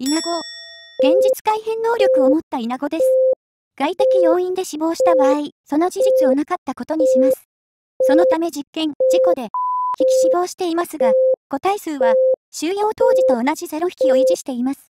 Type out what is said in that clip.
イナゴ。現実改変能力を持ったイナゴです。外的要因で死亡した場合、その事実をなかったことにします。そのため実験、事故で、引き死亡していますが、個体数は、収容当時と同じ0匹を維持しています。